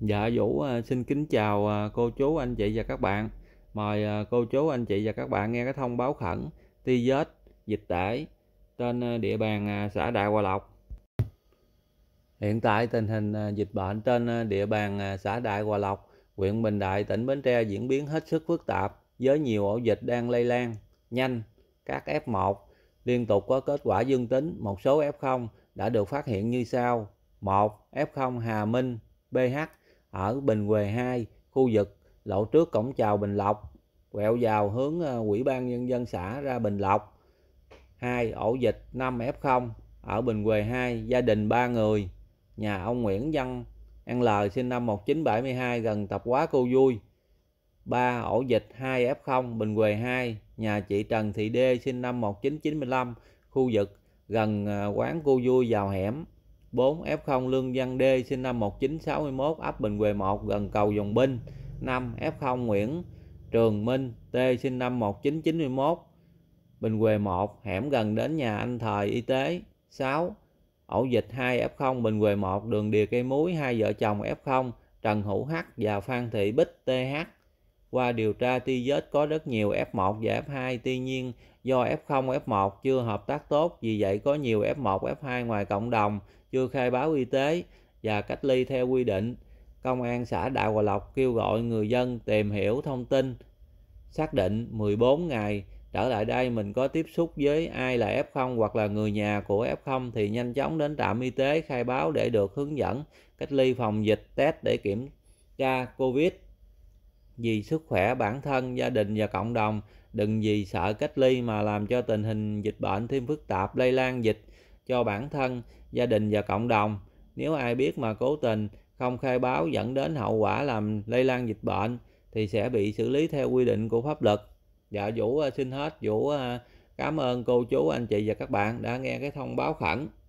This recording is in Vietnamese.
Dạ Vũ à, xin kính chào à, cô chú anh chị và các bạn. Mời à, cô chú anh chị và các bạn nghe cái thông báo khẩn ti vết dịch tễ trên địa bàn xã Đại Hòa Lộc. Hiện tại tình hình dịch bệnh trên địa bàn xã Đại Hòa Lộc, huyện Bình Đại, tỉnh Bến Tre diễn biến hết sức phức tạp với nhiều ổ dịch đang lây lan nhanh. Các F1 liên tục có kết quả dương tính, một số F0 đã được phát hiện như sau. 1. F0 Hà Minh, BH ở Bình Huệ 2, khu vực lộ trước cổng chào Bình Lộc, quẹo vào hướng ờ, Ủy ban Nhân dân xã ra Bình Lộc. 2. Ổ dịch 5 F0 ở Bình Huệ 2, gia đình 3 người, nhà ông Nguyễn Văn An L sinh năm 1972 gần tập quá cô vui. 3. Ổ dịch 2F0 Bình Huệ 2, nhà chị Trần Thị Đê sinh năm 1995, khu vực gần ờ, quán cô vui vào hẻm 4. F0 Lương Văn D sinh năm 1961 ấp Bình Quề 1 gần cầu Dòng Binh 5. F0 Nguyễn Trường Minh T sinh năm 1991 Bình Quề 1 hẻm gần đến nhà anh thời y tế 6. Ổ dịch 2 F0 Bình Quề 1 đường đìa cây muối hai vợ chồng F0 Trần Hữu H và Phan Thị Bích TH qua điều tra vết có rất nhiều F1 và F2, tuy nhiên do F0, F1 chưa hợp tác tốt, vì vậy có nhiều F1, F2 ngoài cộng đồng, chưa khai báo y tế và cách ly theo quy định. Công an xã Đại Hòa Lộc kêu gọi người dân tìm hiểu thông tin, xác định 14 ngày trở lại đây mình có tiếp xúc với ai là F0 hoặc là người nhà của F0 thì nhanh chóng đến trạm y tế khai báo để được hướng dẫn cách ly phòng dịch test để kiểm tra COVID vì sức khỏe bản thân, gia đình và cộng đồng. Đừng vì sợ cách ly mà làm cho tình hình dịch bệnh thêm phức tạp, lây lan dịch cho bản thân, gia đình và cộng đồng. Nếu ai biết mà cố tình không khai báo dẫn đến hậu quả làm lây lan dịch bệnh thì sẽ bị xử lý theo quy định của pháp luật. Dạ Vũ à, xin hết, Vũ à, cảm ơn cô chú anh chị và các bạn đã nghe cái thông báo khẩn.